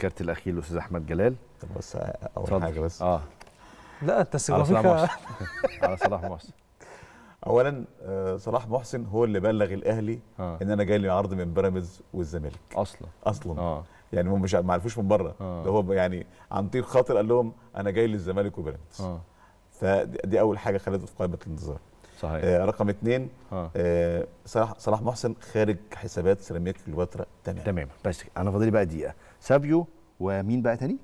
كارت الاخير الاستاذ احمد جلال طب بس آه، اول صدر. حاجه بس اه لا انت على صلاح محسن على صلاح محسن اولا آه، صلاح محسن هو اللي بلغ الاهلي آه. ان انا جاي لي عرض من بيراميدز والزمالك اصلا اصلا آه. يعني هم مش ما عرفوش من بره آه. ده هو يعني عن طريق خاطر قال لهم انا جاي للزمالك وبيراميدز آه. فدي اول حاجه خلته في قائمه الانتظار صحيح آه رقم اثنين آه. آه صلاح صلاح محسن خارج حسابات سيراميكا كليوباترا تمام تمام بس انا فاضل لي بقى دقيقه سافيو ومين بقى تاني؟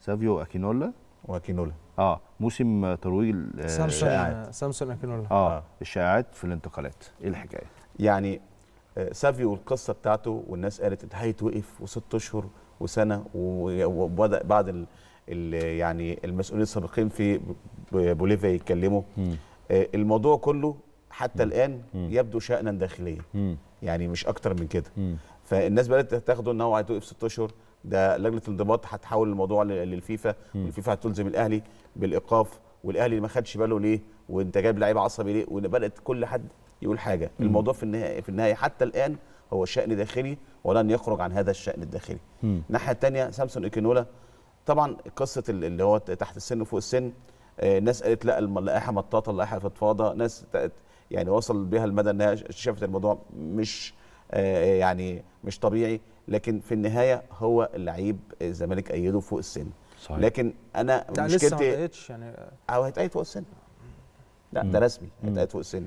سافيو اكينولا واكينولا اه موسم ترويج الشائعات آه، آه، سامسون اكينولا اه, آه. الشائعات في الانتقالات ايه الحكايه؟ يعني سافيو القصه بتاعته والناس قالت انت هيتوقف وست اشهر وسنه وبدا بعض الـ يعني المسؤولين السابقين في بوليفيا يتكلموا آه، الموضوع كله حتى الان يبدو شأنا داخليا يعني مش اكتر من كده فالناس بدات تاخده ان هو هيتوقف ست اشهر ده لجنه الانضباط هتحول الموضوع للفيفا والفيفا هتلزم الاهلي بالايقاف والاهلي ما خدش باله ليه وانت جايب لعيب عصبي ليه وبدات كل حد يقول حاجه الموضوع في النهايه في النهايه حتى الان هو شأن داخلي ولن يخرج عن هذا الشأن الداخلي الناحيه الثانيه سامسون ايكينولا طبعا قصه اللي هو تحت السن وفوق السن آه، ناس قالت لا اللائحه مطاطه اللائحه فضفاضه ناس يعني وصل بها المدى انها شافت الموضوع مش آه، آه، يعني مش طبيعي لكن في النهايه هو اللعيب الزمالك ايده فوق السن صحيح. لكن انا مشكلتي لسه ما بقتش يعني او هيتقيد فوق السن لا ده رسمي هيتقيد فوق السن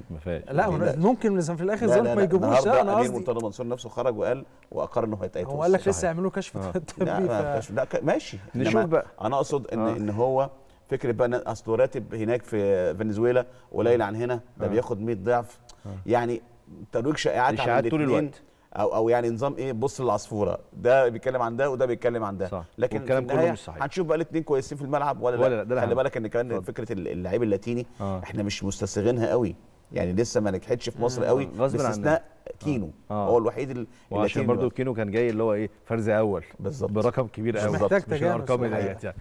لا ممكن في الاخر الزمالك ما يجيبوش لا انا قصدي مرتضى منصور نفسه خرج وقال واقر انه هيتقيد هو قال لك لسه يعملوا كشف تبيه لا, ف... لا ماشي نشوف بقى انا اقصد ان آه. ان هو فكره بقى ان اصل راتب هناك في فنزويلا قليل عن هنا ده بياخد 100 ضعف يعني ترويج شائعات عن طول الوقت او او يعني نظام ايه بص للعصفوره ده بيتكلم عن ده وده بيتكلم عن ده صح. لكن الكلام كله مش صحيح هنشوف بقى الاثنين كويسين في الملعب ولا, ولا لا, خلي بالك ان كمان صح. فكره اللعيب اللاتيني آه. احنا مش مستسغينها قوي يعني لسه ما نجحتش في مصر قوي آه. باستثناء آه. كينو آه. هو الوحيد اللي عشان برضه كينو كان جاي اللي هو ايه فرز اول بالظبط برقم كبير قوي بالظبط مش الارقام ديت يعني